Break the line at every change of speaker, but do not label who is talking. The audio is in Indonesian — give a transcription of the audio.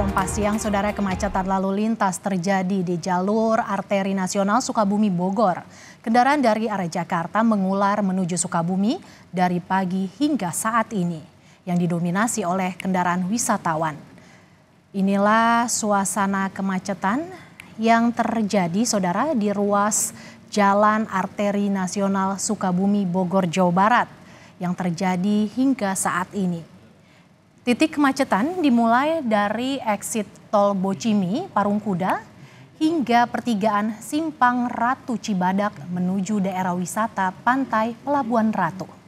Kompas siang, saudara kemacetan lalu lintas terjadi di jalur arteri nasional Sukabumi Bogor. Kendaraan dari arah Jakarta mengular menuju Sukabumi dari pagi hingga saat ini, yang didominasi oleh kendaraan wisatawan. Inilah suasana kemacetan yang terjadi, saudara, di ruas Jalan Arteri Nasional Sukabumi Bogor, Jawa Barat, yang terjadi hingga saat ini. Titik kemacetan dimulai dari exit tol Bocimi, Parung Kuda, hingga pertigaan Simpang Ratu Cibadak menuju daerah wisata Pantai Pelabuhan Ratu.